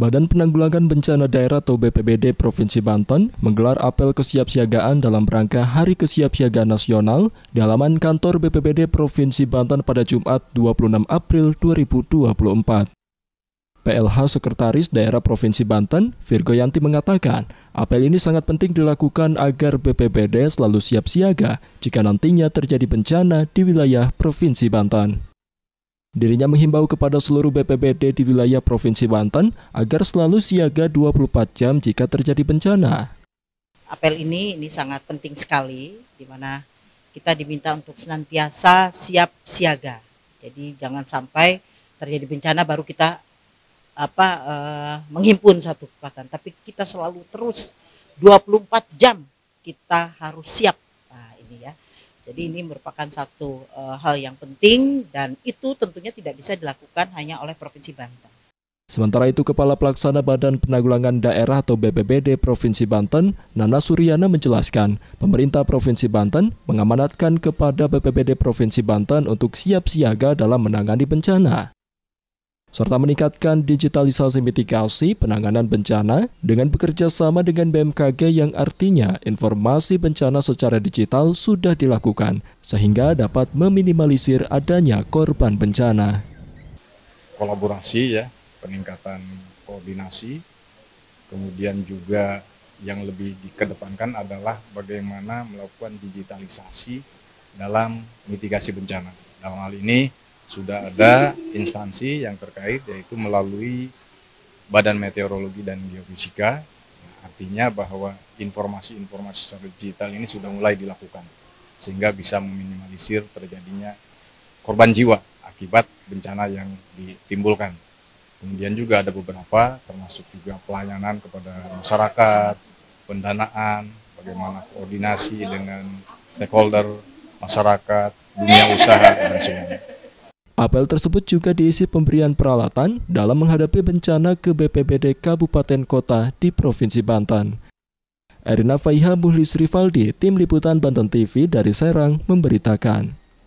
Badan Penanggulangan Bencana Daerah atau BPBD Provinsi Banten menggelar apel kesiapsiagaan dalam rangka Hari Kesiapsiagaan Nasional di halaman kantor BPBD Provinsi Banten pada Jumat 26 April 2024. PLH Sekretaris Daerah Provinsi Banten, Virgo Yanti mengatakan, apel ini sangat penting dilakukan agar BPBD selalu siap siaga jika nantinya terjadi bencana di wilayah Provinsi Banten. Dirinya menghimbau kepada seluruh BPBD di wilayah Provinsi Banten agar selalu siaga 24 jam jika terjadi bencana. Apel ini ini sangat penting sekali di mana kita diminta untuk senantiasa siap siaga. Jadi jangan sampai terjadi bencana baru kita apa eh, menghimpun satu kekuatan, tapi kita selalu terus 24 jam kita harus siap jadi hmm. ini merupakan satu uh, hal yang penting dan itu tentunya tidak bisa dilakukan hanya oleh Provinsi Banten. Sementara itu, Kepala Pelaksana Badan Penanggulangan Daerah atau BPBD Provinsi Banten, Nana Suryana menjelaskan, pemerintah Provinsi Banten mengamanatkan kepada BPBD Provinsi Banten untuk siap siaga dalam menangani bencana serta meningkatkan digitalisasi mitigasi penanganan bencana dengan bekerja sama dengan BMKG yang artinya informasi bencana secara digital sudah dilakukan sehingga dapat meminimalisir adanya korban bencana. Kolaborasi ya, peningkatan koordinasi, kemudian juga yang lebih dikedepankan adalah bagaimana melakukan digitalisasi dalam mitigasi bencana. Dalam hal ini sudah ada instansi yang terkait yaitu melalui Badan Meteorologi dan Geofisika. Artinya bahwa informasi-informasi secara digital ini sudah mulai dilakukan sehingga bisa meminimalisir terjadinya korban jiwa akibat bencana yang ditimbulkan. Kemudian juga ada beberapa termasuk juga pelayanan kepada masyarakat, pendanaan, bagaimana koordinasi dengan stakeholder, masyarakat, dunia usaha dan sebagainya. Apel tersebut juga diisi pemberian peralatan dalam menghadapi bencana ke BPBD Kabupaten Kota di Provinsi Banten. Erina Faiha Muhlis Rivaldi, Tim Liputan Banten TV dari Serang, memberitakan.